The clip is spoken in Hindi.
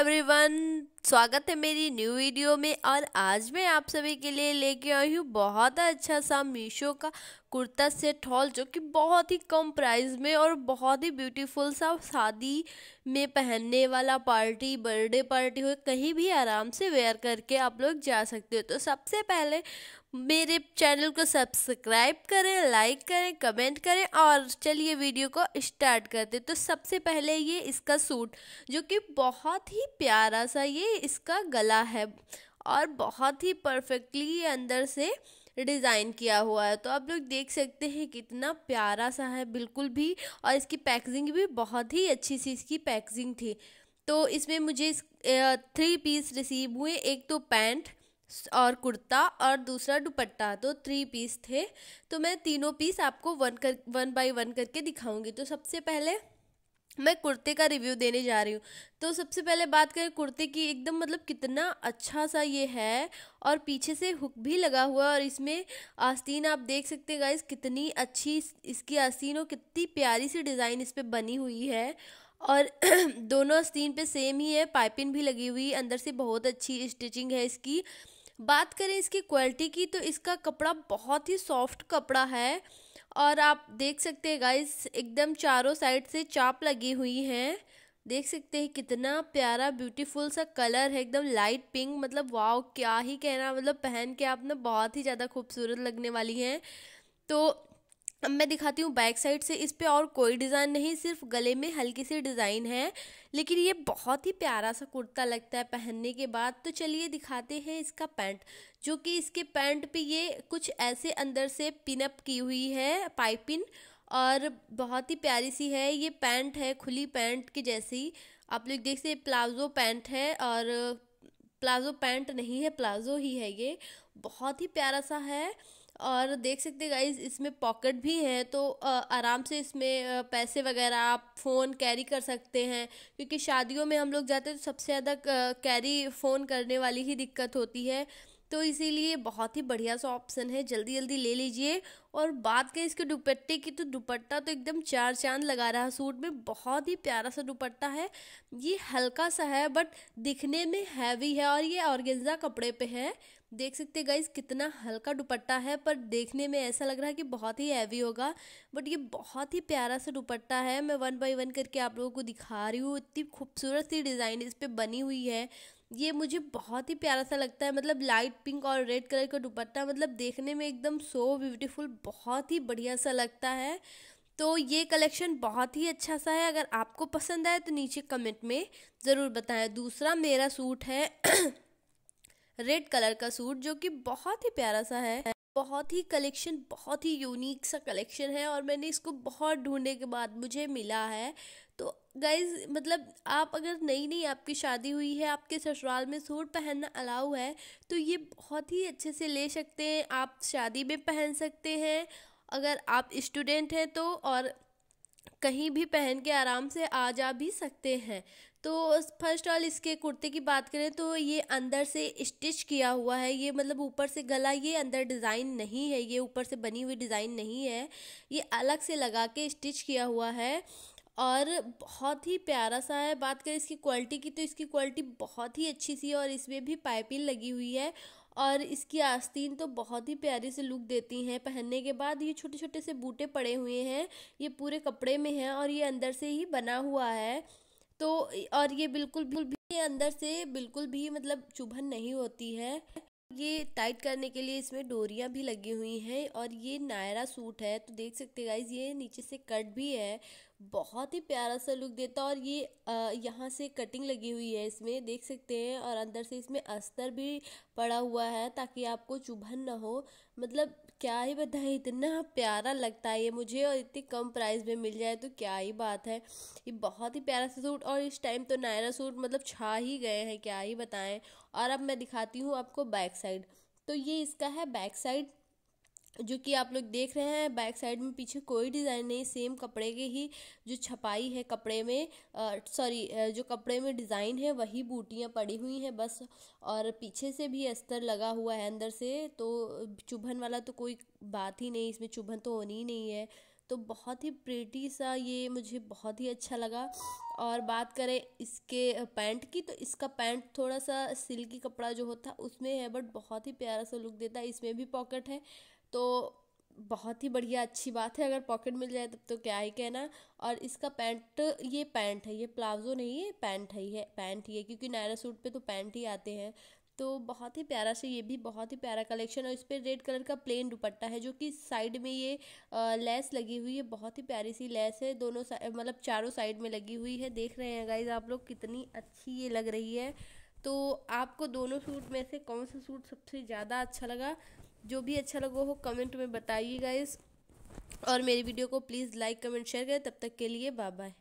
एवरीवन स्वागत है मेरी न्यू वीडियो में और आज मैं आप सभी के लिए लेके आई हूँ बहुत अच्छा सा मीशो का कुर्ता सेट हॉल जो कि बहुत ही कम प्राइस में और बहुत ही ब्यूटीफुल सा शादी में पहनने वाला पार्टी बर्थडे पार्टी हो कहीं भी आराम से वेयर करके आप लोग जा सकते हो तो सबसे पहले मेरे चैनल को सब्सक्राइब करें लाइक करें कमेंट करें और चलिए वीडियो को स्टार्ट करते तो सबसे पहले ये इसका सूट जो कि बहुत ही प्यारा सा ये इसका गला है और बहुत ही परफेक्टली ये अंदर से डिज़ाइन किया हुआ है तो आप लोग देख सकते हैं कितना प्यारा सा है बिल्कुल भी और इसकी पैकेजिंग भी बहुत ही अच्छी सी इसकी पैकेजिंग थी तो इसमें मुझे इस, थ्री पीस रिसीव हुए एक तो पैंट और कुर्ता और दूसरा दुपट्टा तो थ्री पीस थे तो मैं तीनों पीस आपको वन कर वन बाई वन करके दिखाऊंगी तो सबसे पहले मैं कुर्ते का रिव्यू देने जा रही हूँ तो सबसे पहले बात करें कुर्ते की एकदम मतलब कितना अच्छा सा ये है और पीछे से हुक भी लगा हुआ है और इसमें आस्तीन आप देख सकते हैं गाइस कितनी अच्छी इसकी आस्तीन और कितनी प्यारी सी डिज़ाइन इस पर बनी हुई है और दोनों आस्तीन पे सेम ही है पाइपिंग भी लगी हुई अंदर से बहुत अच्छी स्टिचिंग है इसकी बात करें इसकी क्वालिटी की तो इसका कपड़ा बहुत ही सॉफ्ट कपड़ा है और आप देख सकते हैं गाइस एकदम चारों साइड से चाप लगी हुई है देख सकते हैं कितना प्यारा ब्यूटीफुल सा कलर है एकदम लाइट पिंक मतलब वाव क्या ही कहना मतलब पहन के आप ना बहुत ही ज़्यादा खूबसूरत लगने वाली हैं तो अब मैं दिखाती हूँ बैक साइड से इस पर और कोई डिज़ाइन नहीं सिर्फ गले में हल्की सी डिज़ाइन है लेकिन ये बहुत ही प्यारा सा कुर्ता लगता है पहनने के बाद तो चलिए दिखाते हैं इसका पैंट जो कि इसके पैंट पे ये कुछ ऐसे अंदर से पिनअप की हुई है पाइपिन और बहुत ही प्यारी सी है ये पैंट है खुली पैंट की जैसी आप लोग देख सकते प्लाजो पैंट है और प्लाजो पैंट नहीं है प्लाजो ही है ये बहुत ही प्यारा सा है और देख सकते गाइज इसमें पॉकेट भी है तो आराम से इसमें पैसे वगैरह आप फ़ोन कैरी कर सकते हैं क्योंकि शादियों में हम लोग जाते हैं तो सबसे ज़्यादा कैरी फ़ोन करने वाली ही दिक्कत होती है तो इसीलिए बहुत ही बढ़िया सा ऑप्शन है जल्दी जल्दी ले लीजिए और बात करें इसके दुपट्टे की तो दुपट्टा तो एकदम चार चांद लगा रहा है सूट में बहुत ही प्यारा सा दुपट्टा है ये हल्का सा है बट दिखने में हैवी है और ये ऑर्गेंजा कपड़े पे है देख सकते गाइज कितना हल्का दुपट्टा है पर देखने में ऐसा लग रहा है कि बहुत ही हैवी होगा बट ये बहुत ही प्यारा सा दुपट्टा है मैं वन बाई वन करके आप लोगों को दिखा रही हूँ इतनी खूबसूरत सी डिज़ाइन इस पर बनी हुई है ये मुझे बहुत ही प्यारा सा लगता है मतलब लाइट पिंक और रेड कलर का दुपट्टा मतलब देखने में एकदम सो ब्यूटीफुल बहुत ही बढ़िया सा लगता है तो ये कलेक्शन बहुत ही अच्छा सा है अगर आपको पसंद आए तो नीचे कमेंट में ज़रूर बताएं दूसरा मेरा सूट है रेड कलर का सूट जो कि बहुत ही प्यारा सा है बहुत ही कलेक्शन बहुत ही यूनिक सा कलेक्शन है और मैंने इसको बहुत ढूंढने के बाद मुझे मिला है तो गाइज मतलब आप अगर नई नई आपकी शादी हुई है आपके ससुराल में सूट पहनना अलाउ है तो ये बहुत ही अच्छे से ले सकते हैं आप शादी में पहन सकते हैं अगर आप स्टूडेंट हैं तो और कहीं भी पहन के आराम से आ जा भी सकते हैं तो फर्स्ट ऑल इसके कुर्ते की बात करें तो ये अंदर से स्टिच किया हुआ है ये मतलब ऊपर से गला ये अंदर डिज़ाइन नहीं है ये ऊपर से बनी हुई डिज़ाइन नहीं है ये अलग से लगा के स्टिच किया हुआ है और बहुत ही प्यारा सा है बात करें इसकी क्वालिटी की तो इसकी क्वालिटी बहुत ही अच्छी सी है और इसमें भी पाइपिंग लगी हुई है और इसकी आस्तीन तो बहुत ही प्यारी से लुक देती हैं पहनने के बाद ये छोटे छोटे से बूटे पड़े हुए हैं ये पूरे कपड़े में हैं और ये अंदर से ही बना हुआ है तो और ये बिल्कुल भी अंदर से बिल्कुल भी मतलब चुभन नहीं होती है ये टाइट करने के लिए इसमें डोरियाँ भी लगी हुई हैं और ये नायरा सूट है तो देख सकते गाइज ये नीचे से कट भी है बहुत ही प्यारा सा लुक देता और ये यहाँ से कटिंग लगी हुई है इसमें देख सकते हैं और अंदर से इसमें अस्तर भी पड़ा हुआ है ताकि आपको चुभन ना हो मतलब क्या ही बताएं इतना प्यारा लगता है ये मुझे और इतनी कम प्राइस में मिल जाए तो क्या ही बात है ये बहुत ही प्यारा सा सूट और इस टाइम तो नायरा सूट मतलब छा ही गए हैं क्या ही बताएं और अब मैं दिखाती हूँ आपको बैक साइड तो ये इसका है बैक साइड जो कि आप लोग देख रहे हैं बैक साइड में पीछे कोई डिज़ाइन नहीं सेम कपड़े के ही जो छपाई है कपड़े में सॉरी जो कपड़े में डिज़ाइन है वही बूटियाँ पड़ी हुई हैं बस और पीछे से भी अस्तर लगा हुआ है अंदर से तो चुभन वाला तो कोई बात ही नहीं इसमें चुभन तो होनी ही नहीं है तो बहुत ही प्रेटी सा ये मुझे बहुत ही अच्छा लगा और बात करें इसके पैंट की तो इसका पैंट थोड़ा सा सिल्की कपड़ा जो होता है उसमें है बट बहुत ही प्यारा सा लुक देता है इसमें भी पॉकेट है तो बहुत ही बढ़िया अच्छी बात है अगर पॉकेट मिल जाए तब तो क्या ही कहना और इसका पैंट ये पैंट है ये प्लाजो नहीं है पैंट है ये पैंट ही है क्योंकि नायरा सूट पे तो पैंट ही आते हैं तो बहुत ही प्यारा से ये भी बहुत ही प्यारा कलेक्शन और इस पर रेड कलर का प्लेन दुपट्टा है जो कि साइड में ये लेस लगी हुई है बहुत ही प्यारी सी लेस है दोनों मतलब चारों साइड में लगी हुई है देख रहे हैं गाइज आप लोग कितनी अच्छी ये लग रही है तो आपको दोनों सूट में से कौन सा सूट सबसे ज़्यादा अच्छा लगा जो भी अच्छा लगा हो कमेंट में बताइए गाइज और मेरी वीडियो को प्लीज़ लाइक कमेंट शेयर करें तब तक के लिए बाय बाय